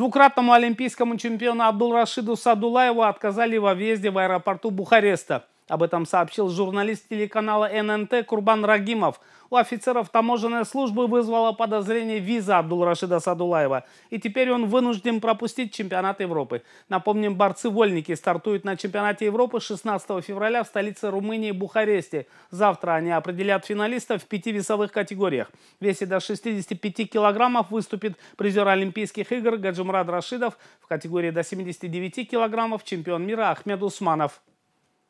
Двукратному олимпийскому чемпиону Абдул Рашиду Садулаеву отказали во въезде в аэропорту Бухареста – об этом сообщил журналист телеканала ННТ Курбан Рагимов. У офицеров таможенной службы вызвало подозрение виза Абдулрашида Садулаева. И теперь он вынужден пропустить чемпионат Европы. Напомним, борцы-вольники стартуют на чемпионате Европы 16 февраля в столице Румынии Бухаресте. Завтра они определят финалистов в пяти весовых категориях. весе до 65 килограммов выступит призер Олимпийских игр Гаджимрад Рашидов. В категории до 79 килограммов чемпион мира Ахмед Усманов.